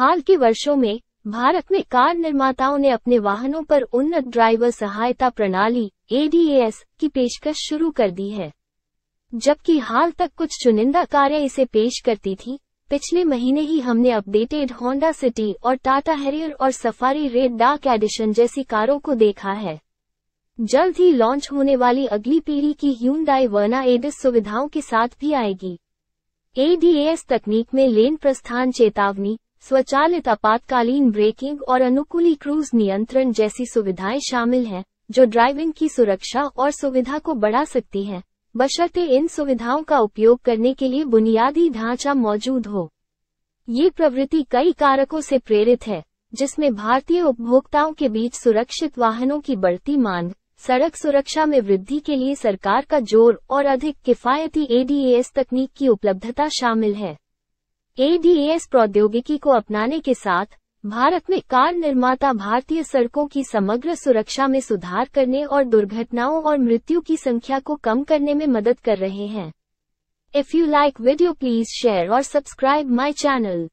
हाल के वर्षों में भारत में कार निर्माताओं ने अपने वाहनों पर उन्नत ड्राइवर सहायता प्रणाली ए की पेशकश शुरू कर दी है जबकि हाल तक कुछ चुनिंदा कारें इसे पेश करती थी पिछले महीने ही हमने अपडेटेड होंडा सिटी और टाटा हेरियर और सफारी रेड डार्क एडिशन जैसी कारों को देखा है जल्द ही लॉन्च होने वाली अगली पीढ़ी की ह्यूंडाई वर्ना एडिस सुविधाओं के साथ भी आएगी एडीएस तकनीक में लेन प्रस्थान चेतावनी स्वचालित आपातकालीन ब्रेकिंग और अनुकूली क्रूज नियंत्रण जैसी सुविधाएं शामिल हैं जो ड्राइविंग की सुरक्षा और सुविधा को बढ़ा सकती हैं बशर्ते इन सुविधाओं का उपयोग करने के लिए बुनियादी ढांचा मौजूद हो ये प्रवृत्ति कई कारकों से प्रेरित है जिसमें भारतीय उपभोक्ताओं के बीच सुरक्षित वाहनों की बढ़ती मांग सड़क सुरक्षा में वृद्धि के लिए सरकार का जोर और अधिक किफायती एडीएस तकनीक की उपलब्धता शामिल है एडीएस प्रौद्योगिकी को अपनाने के साथ भारत में कार निर्माता भारतीय सड़कों की समग्र सुरक्षा में सुधार करने और दुर्घटनाओं और मृत्यु की संख्या को कम करने में मदद कर रहे हैं if you like video please share और सब्सक्राइब माई चैनल